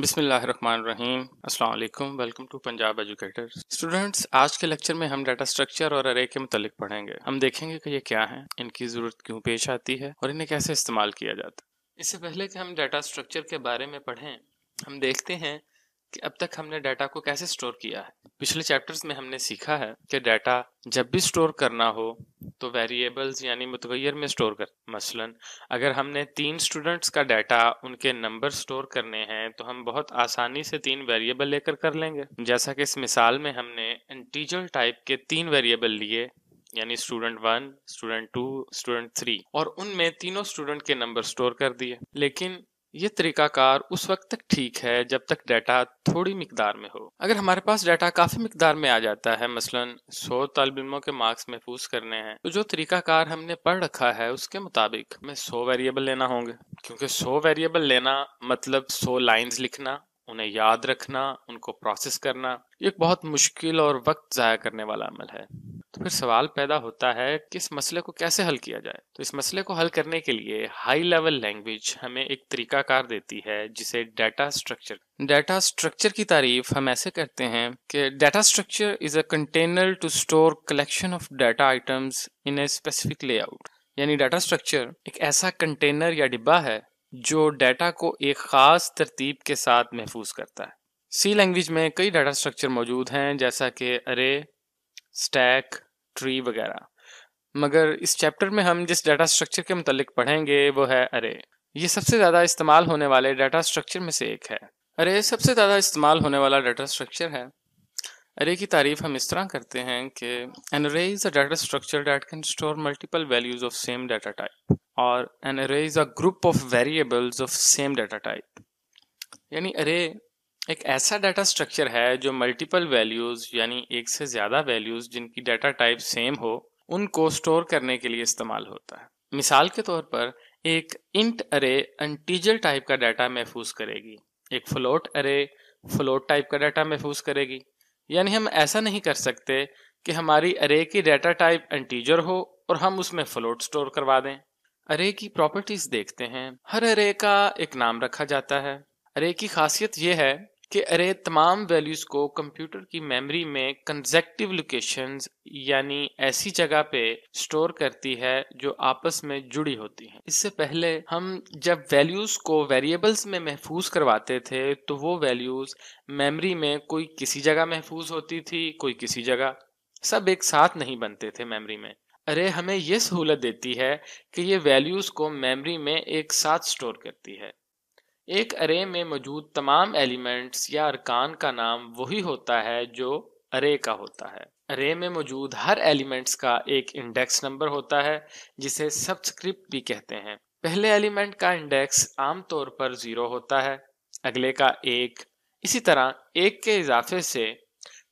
बिसमीम अस्सलाम welcome to Punjab educator students आज के लेक्चर में हम डाटा स्ट्रक्चर और अरे के मतलब पढ़ेंगे हम देखेंगे कि ये क्या है इनकी ज़रूरत क्यों पेश आती है और इन्हें कैसे इस्तेमाल किया जाता है इससे पहले कि हम डाटा स्ट्रक्चर के बारे में पढ़ें हम देखते हैं कि अब तक हमने डाटा को कैसे स्टोर किया है पिछले चैप्टर्स में हमने सीखा है कि डाटा जब भी स्टोर करना हो तो वेरिएबल्स यानी मुतगैर में स्टोर कर मसलन अगर हमने तीन स्टूडेंट्स का डाटा उनके नंबर स्टोर करने हैं तो हम बहुत आसानी से तीन वेरिएबल लेकर कर लेंगे जैसा कि इस मिसाल में हमने इंटीजर टाइप के तीन वेरिएबल लिए यानी student one student two student three और उनमें तीनों स्टूडेंट के नंबर स्टोर कर दिए लेकिन ये तरीकाकार उस वक्त तक ठीक है जब तक डाटा थोड़ी मकदार में हो अगर हमारे पास डाटा काफी मकदार में आ जाता है मसलन 100 तलब इलमों के मार्क्स महफूज करने हैं तो जो तरीकाकार हमने पढ़ रखा है उसके मुताबिक हमें 100 वेरिएबल लेना होंगे क्योंकि 100 वेरिएबल लेना मतलब 100 लाइन्स लिखना उन्हें याद रखना उनको प्रोसेस करना एक बहुत मुश्किल और वक्त ज़ाया करने वाला अमल है तो फिर सवाल पैदा होता है कि इस मसले को कैसे हल किया जाए तो इस मसले को हल करने के लिए हाई लेवल लैंग्वेज हमें एक तरीकाकार देती है जिसे डाटा स्ट्रक्चर डाटा स्ट्रक्चर की तारीफ हम ऐसे करते हैं कि data structure is a container to store collection of data items in a specific layout यानी डाटा स्ट्रक्चर एक ऐसा कंटेनर या डिब्बा है जो डाटा को एक खास तरतीब के साथ महफूज करता है सी लैंग्वेज में कई डाटा स्ट्रक्चर मौजूद हैं जैसा कि अरे स्टैक ट्री वगैरह मगर इस चैप्टर में हम जिस डाटा स्ट्रक्चर के मतलब पढ़ेंगे वो है अरे ये सबसे ज़्यादा इस्तेमाल होने वाले डाटा स्ट्रक्चर में से एक है अरे सबसे ज़्यादा इस्तेमाल होने वाला डाटा स्ट्रक्चर है अरे की तारीफ हम इस तरह करते हैं कि an array is a data structure that can store multiple values of same data type और an array is a group of variables of same data type यानी अरे एक ऐसा डाटा स्ट्रक्चर है जो मल्टीपल वैल्यूज यानी एक से ज्यादा वैल्यूज जिनकी डाटा टाइप सेम हो उनको स्टोर करने के लिए इस्तेमाल होता है मिसाल के तौर पर एक इंट अरे अंटीजर टाइप का डाटा महफूज करेगी एक फ्लोट अरे फ्लोट टाइप का डाटा महफूज करेगी यानी हम ऐसा नहीं कर सकते कि हमारी अरे की डाटा टाइप एंटीजर हो और हम उसमें फ्लोट स्टोर करवा दें अरे की प्रॉपर्टीज देखते हैं हर अरे का एक नाम रखा जाता है अरे की खासियत यह है कि अरे तमाम वैल्यूज़ को कंप्यूटर की मेमोरी में कंजेक्टिव लोकेशन यानी ऐसी जगह पे स्टोर करती है जो आपस में जुड़ी होती हैं इससे पहले हम जब वैल्यूज़ को वेरिएबल्स में महफूज करवाते थे तो वो वैल्यूज़ मेमोरी में कोई किसी जगह महफूज होती थी कोई किसी जगह सब एक साथ नहीं बनते थे मेमरी में अरे हमें ये सहूलत देती है कि ये वैल्यूज़ को मेमरी में एक साथ स्टोर करती है एक अरे में मौजूद तमाम एलिमेंट्स या अरकान का नाम वही होता है जो अरे का होता है अरे में मौजूद हर एलिमेंट्स का एक इंडेक्स नंबर होता है जिसे सब्सक्रिप्ट भी कहते हैं पहले एलिमेंट का इंडेक्स आमतौर पर जीरो होता है अगले का एक इसी तरह एक के इजाफे से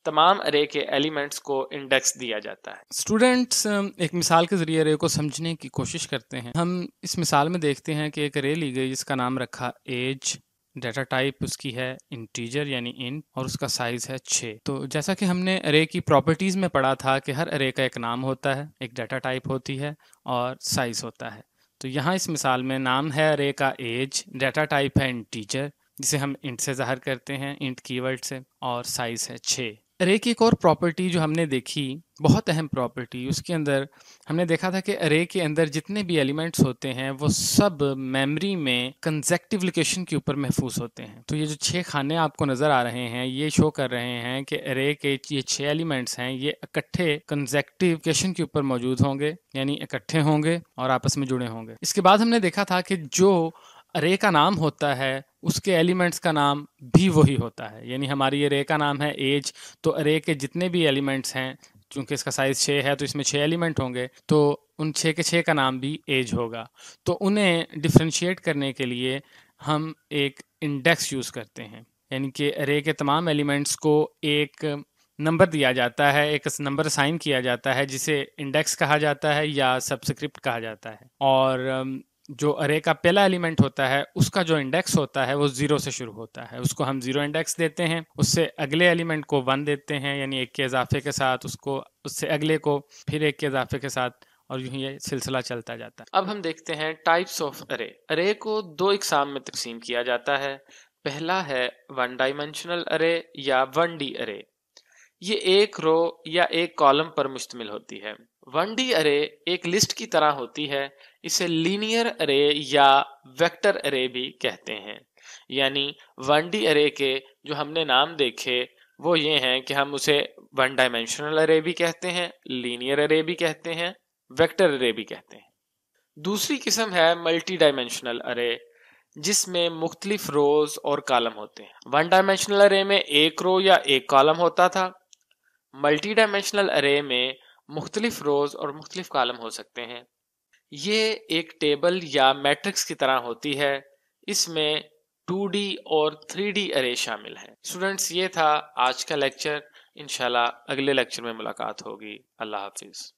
तमाम अरे के एलिमेंट्स को इंडेक्स दिया जाता है स्टूडेंट्स um, एक मिसाल के जरिए अरे को समझने की कोशिश करते हैं हम इस मिसाल में देखते हैं कि एक अरे ली गई जिसका नाम रखा एज डेटा टाइप उसकी है इंटीजर यानी इन और उसका साइज है छः तो जैसा कि हमने अरे की प्रॉपर्टीज़ में पढ़ा था कि हर अरे का एक नाम होता है एक डाटा टाइप होती है और साइज होता है तो यहाँ इस मिसाल में नाम है अरे का एज डाटा टाइप है इंटीजर जिसे हम इंट से ज़ाहिर करते हैं इंट कीवर्ड से और साइज है छः अरे की एक और प्रॉपर्टी जो हमने देखी बहुत अहम प्रॉपर्टी उसके अंदर हमने देखा था कि अरे के अंदर जितने भी एलिमेंट्स होते हैं वो सब मेमोरी में कंजेक्टिव लोकेशन के ऊपर महफूज होते हैं तो ये जो छः खाने आपको नज़र आ रहे हैं ये शो कर रहे हैं कि अरे के ये छः एलिमेंट्स हैं ये इकट्ठे कंजेक्टिव लोकेशन के ऊपर मौजूद होंगे यानी इकट्ठे होंगे और आपस में जुड़े होंगे इसके बाद हमने देखा था कि जो अरे का नाम होता है उसके एलिमेंट्स का नाम भी वही होता है यानी हमारी ये रे का नाम है एज तो रे के जितने भी एलिमेंट्स हैं क्योंकि इसका साइज छः है तो इसमें छः एलिमेंट होंगे तो उन छः के छः का नाम भी एज होगा तो उन्हें डिफ्रेंशिएट करने के लिए हम एक इंडेक्स यूज़ करते हैं यानी कि रे के तमाम एलिमेंट्स को एक नंबर दिया जाता है एक नंबर साइन किया जाता है जिसे इंडेक्स कहा जाता है या सबस्क्रिप्ट कहा जाता है और um, जो अरे का पहला एलिमेंट होता है उसका जो इंडेक्स होता है वो जीरो से शुरू होता है उसको हम जीरो इंडेक्स देते हैं उससे अगले एलिमेंट को वन देते हैं यानी एक के इजाफे के साथ उसको उससे अगले को फिर एक के इजाफे के साथ और यूं ये सिलसिला चलता जाता है अब हम देखते हैं टाइप्स ऑफ अरे अरे को दो इकसाम में तकसीम किया जाता है पहला है वन डायमेंशनल अरे या वन डी अरे ये एक रो या एक कॉलम पर मुश्तमिल होती है वन डी अरे एक लिस्ट की तरह होती है इसे लीनियर अरे या वेक्टर अरे भी कहते हैं यानी वन डी अरे के जो हमने नाम देखे वो ये हैं कि हम उसे वन डायमेंशनल अरे भी कहते हैं लीनियर अरे भी कहते हैं वेक्टर अरे भी कहते हैं दूसरी किस्म है मल्टी डायमेंशनल अरे जिसमें मुख्तलिफ रोज और कॉलम होते हैं वन डायमेंशनल अरे में एक रो या एक कॉलम होता था मल्टी डायमेंशनल अरे में मुख्तलिफ रोज और मुख्तलिफ कॉलम हो सकते हैं ये एक टेबल या मैट्रिक्स की तरह होती है इसमें 2D और 3D अरे शामिल हैं स्टूडेंट्स ये था आज का लेक्चर इनशाला अगले लेक्चर में मुलाकात होगी अल्लाह हाफिज़